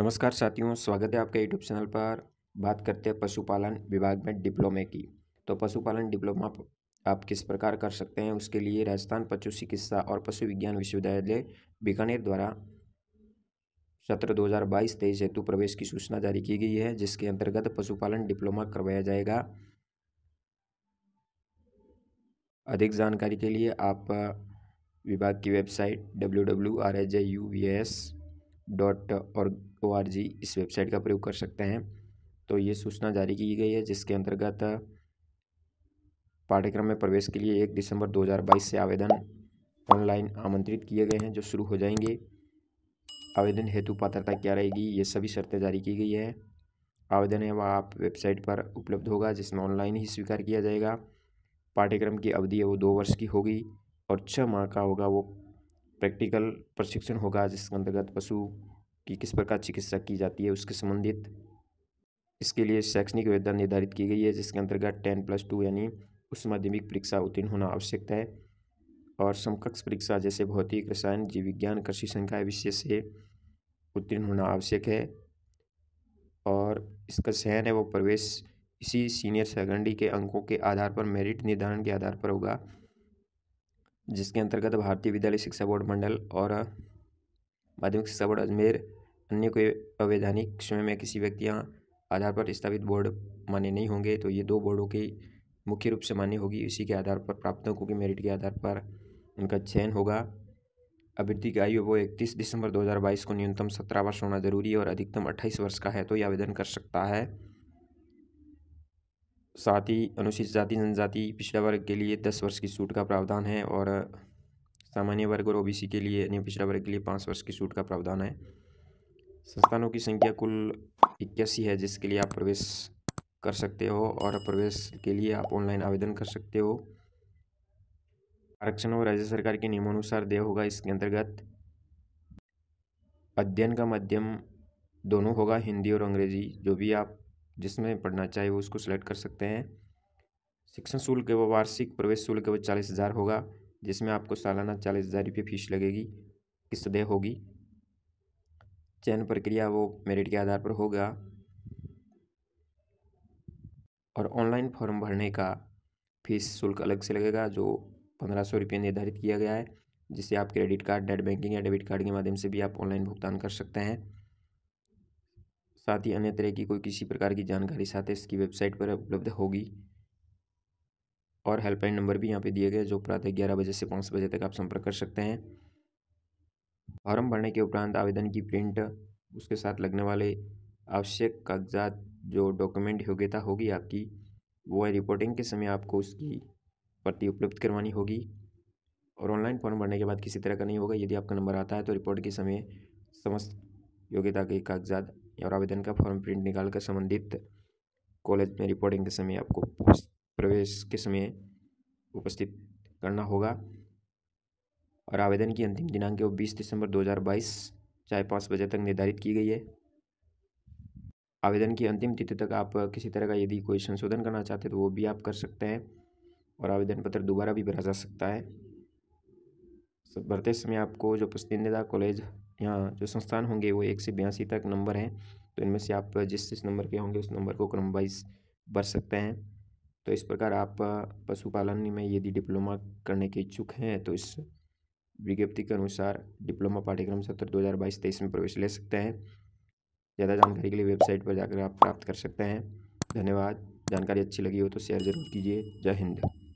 नमस्कार साथियों स्वागत है आपका यूट्यूब चैनल पर बात करते हैं पशुपालन विभाग में डिप्लोमे की तो पशुपालन डिप्लोमा आप, किस प्रकार कर सकते हैं उसके लिए राजस्थान पशु चिकित्सा और पशु विज्ञान विश्वविद्यालय बीकानेर द्वारा सत्र 2022 तेईस हेतु प्रवेश की सूचना जारी की गई है जिसके अंतर्गत पशुपालन डिप्लोमा करवाया जाएगा अधिक जानकारी के लिए आप विभाग की website W W R H U V S dot और ओ आर जी इस वेबसाइट का प्रयोग कर सकते हैं तो ये सूचना जारी की गई है जिसके अंतर्गत पाठ्यक्रम में प्रवेश के लिए एक दिसंबर 2022 से आवेदन ऑनलाइन आमंत्रित किए गए हैं जो शुरू हो जाएंगे आवेदन हेतु पात्रता क्या रहेगी ये सभी शर्तें जारी की गई है आवेदन है वह आप वेबसाइट पर उपलब्ध होगा जिसमें ऑनलाइन ही स्वीकार किया जाएगा पाठ्यक्रम की अवधि है वो दो वर्ष की होगी और छः माह का होगा वो प्रैक्टिकल प्रशिक्षण होगा जिसके अंतर्गत पशु की किस प्रकार चिकित्सा की जाती है उसके संबंधित इसके लिए शैक्षणिक योजना निर्धारित की गई है जिसके अंतर्गत टेन प्लस टू यानी उच्च माध्यमिक परीक्षा उत्तीर्ण होना आवश्यक है और समकक्ष परीक्षा जैसे भौतिक रसायन जीव विज्ञान कृषि संख्या विषय से उत्तीर्ण होना आवश्यक है और इसका चयन है वो प्रवेश इसी सीनियर सेकेंडरी के अंकों के आधार पर मेरिट निर्धारण के आधार पर होगा जिसके अंतर्गत भारतीय विद्यालय शिक्षा बोर्ड मंडल और माध्यमिक शिक्षा बोर्ड अजमेर अन्य कोई अवैधानिक समय में किसी व्यक्ति आधार पर स्थापित बोर्ड मान्य नहीं होंगे तो ये दो बोर्डों की मुख्य रूप से मान्य होगी इसी के आधार पर प्राप्तकों की मेरिट के आधार पर उनका चयन होगा अभ्यर्थी की आयु वो इकतीस दिसंबर 2022 को न्यूनतम सत्रह वर्ष होना जरूरी है और अधिकतम अट्ठाईस वर्ष का है तो ये आवेदन कर सकता है साथ ही अनुसूचित जाति जनजाति पिछड़ा वर्ग के लिए दस वर्ष की छूट का प्रावधान है और सामान्य वर्ग और ओबीसी के लिए यानी पिछड़ा वर्ग के लिए पाँच वर्ष की छूट का प्रावधान है संस्थानों की संख्या कुल इक्यासी है जिसके लिए आप प्रवेश कर सकते हो और प्रवेश के लिए आप ऑनलाइन आवेदन कर सकते हो आरक्षण और राज्य सरकार के नियमानुसार देय होगा इसके अंतर्गत अध्ययन का माध्यम दोनों होगा हिंदी और अंग्रेजी जो भी आप जिसमें पढ़ना चाहे वो उसको सेलेक्ट कर सकते हैं शिक्षण शुल्क व वार्षिक प्रवेश शुल्क व चालीस हज़ार होगा जिसमें आपको सालाना चालीस हज़ार रुपये फीस लगेगी किस्त दे होगी चयन प्रक्रिया वो मेरिट के आधार पर होगा और ऑनलाइन फॉर्म भरने का फीस शुल्क अलग से लगेगा जो पंद्रह सौ रुपये निर्धारित किया गया है जिसे आप क्रेडिट कार्ड नेट बैंकिंग या डेबिट कार्ड के माध्यम से भी आप ऑनलाइन भुगतान कर सकते हैं साथ ही अन्य तरह की कोई किसी प्रकार की जानकारी साथ इसकी वेबसाइट पर उपलब्ध होगी और हेल्पलाइन नंबर भी यहाँ पे दिए गए जो प्रातः ग्यारह बजे से पाँच बजे तक आप संपर्क कर सकते हैं फॉर्म भरने के उपरांत आवेदन की प्रिंट उसके साथ लगने वाले आवश्यक कागजात जो डॉक्यूमेंट योग्यता होगी आपकी वो है रिपोर्टिंग के समय आपको उसकी प्रति उपलब्ध करवानी होगी और ऑनलाइन फॉर्म भरने के बाद किसी तरह का नहीं होगा यदि आपका नंबर आता है तो रिपोर्ट के समय समस्त योग्यता के कागजात और आवेदन का फॉर्म प्रिंट निकाल कर संबंधित कॉलेज में रिपोर्टिंग के समय आपको प्रवेश के समय उपस्थित करना होगा और आवेदन की अंतिम दिनांक है बीस दिसंबर 2022 चाहे पाँच बजे तक निर्धारित की गई है आवेदन की अंतिम तिथि तक आप किसी तरह का यदि कोई संशोधन करना चाहते हैं तो वो भी आप कर सकते हैं और आवेदन पत्र दोबारा भी भरा जा सकता है भरते समय आपको जो पसंदीदा कॉलेज यहाँ जो संस्थान होंगे वो एक से बयासी तक नंबर हैं तो इनमें से आप जिस जिस नंबर के होंगे उस नंबर को क्रम वाइज भर सकते हैं तो इस प्रकार आप पशुपालन में यदि डिप्लोमा करने के इच्छुक हैं तो इस विज्ञप्ति के अनुसार डिप्लोमा पाठ्यक्रम सत्र दो हज़ार बाईस तेईस में प्रवेश ले सकते हैं ज़्यादा जानकारी के लिए वेबसाइट पर जाकर आप प्राप्त कर सकते हैं धन्यवाद जानकारी अच्छी लगी हो तो शेयर ज़रूर कीजिए जय हिंद